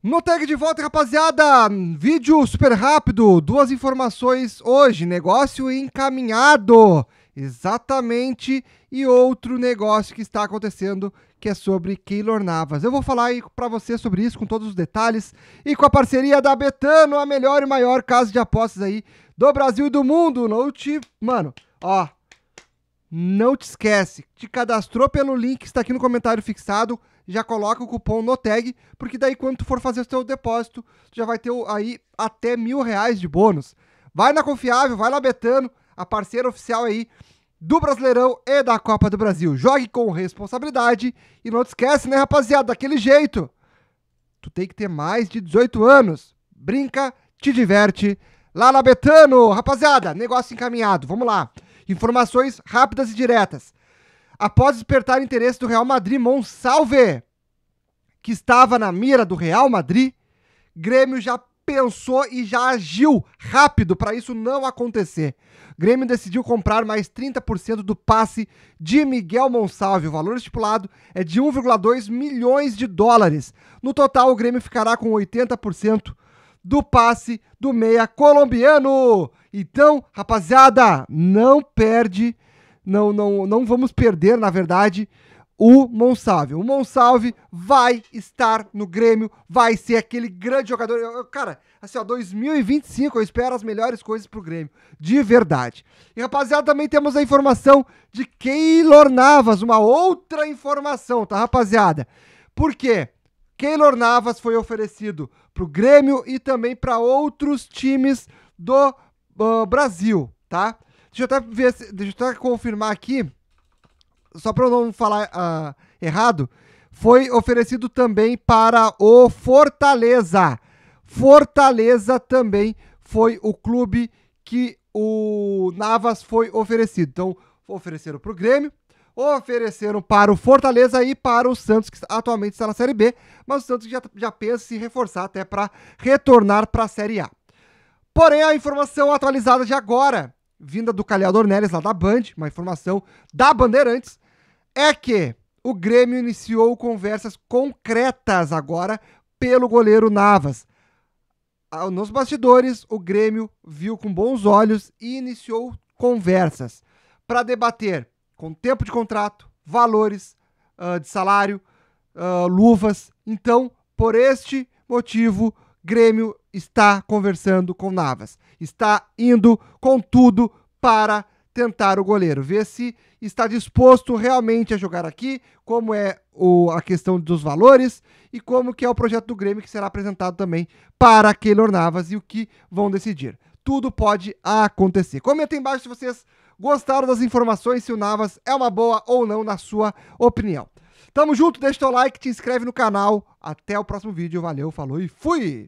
No tag de volta, rapaziada, vídeo super rápido, duas informações hoje, negócio encaminhado, exatamente, e outro negócio que está acontecendo, que é sobre Keylor Navas. Eu vou falar aí para você sobre isso, com todos os detalhes, e com a parceria da Betano, a melhor e maior casa de apostas aí do Brasil e do mundo. Não te... Mano, ó, não te esquece, te cadastrou pelo link que está aqui no comentário fixado, já coloca o cupom no tag, porque daí quando tu for fazer o seu depósito, tu já vai ter aí até mil reais de bônus. Vai na Confiável, vai na Betano, a parceira oficial aí do Brasileirão e da Copa do Brasil. Jogue com responsabilidade e não te esquece, né, rapaziada, daquele jeito. Tu tem que ter mais de 18 anos. Brinca, te diverte. Lá na Betano, rapaziada, negócio encaminhado. Vamos lá. Informações rápidas e diretas. Após despertar interesse do Real Madrid, Monsalve, que estava na mira do Real Madrid, Grêmio já pensou e já agiu rápido para isso não acontecer. Grêmio decidiu comprar mais 30% do passe de Miguel Monsalve. O valor estipulado é de 1,2 milhões de dólares. No total, o Grêmio ficará com 80% do passe do meia colombiano. Então, rapaziada, não perde, não não não vamos perder, na verdade, o Monsalve. O Monsalve vai estar no Grêmio, vai ser aquele grande jogador. Eu, eu, cara, assim, ó, 2025 eu espero as melhores coisas pro Grêmio, de verdade. E rapaziada, também temos a informação de Keylor Navas, uma outra informação, tá, rapaziada? Por quê? Keylor Navas foi oferecido para o Grêmio e também para outros times do uh, Brasil, tá? Deixa eu até ver, se, deixa eu até confirmar aqui, só para eu não falar uh, errado, foi oferecido também para o Fortaleza. Fortaleza também foi o clube que o Navas foi oferecido. Então, ofereceram para o Grêmio, ofereceram para o Fortaleza e para o Santos, que atualmente está na Série B, mas o Santos já, já pensa se reforçar até para retornar para a Série A. Porém, a informação atualizada de agora, vinda do Calhau Dornelles, lá da Band, uma informação da Bandeirantes, é que o Grêmio iniciou conversas concretas agora pelo goleiro Navas. Ah, nos bastidores, o Grêmio viu com bons olhos e iniciou conversas para debater com tempo de contrato, valores uh, de salário, uh, luvas. Então, por este motivo, Grêmio está conversando com Navas. Está indo com tudo para tentar o goleiro, ver se está disposto realmente a jogar aqui, como é o, a questão dos valores e como que é o projeto do Grêmio que será apresentado também para Keylor Navas e o que vão decidir tudo pode acontecer. Comenta embaixo se vocês gostaram das informações, se o Navas é uma boa ou não, na sua opinião. Tamo junto, deixa o like, te inscreve no canal. Até o próximo vídeo. Valeu, falou e fui!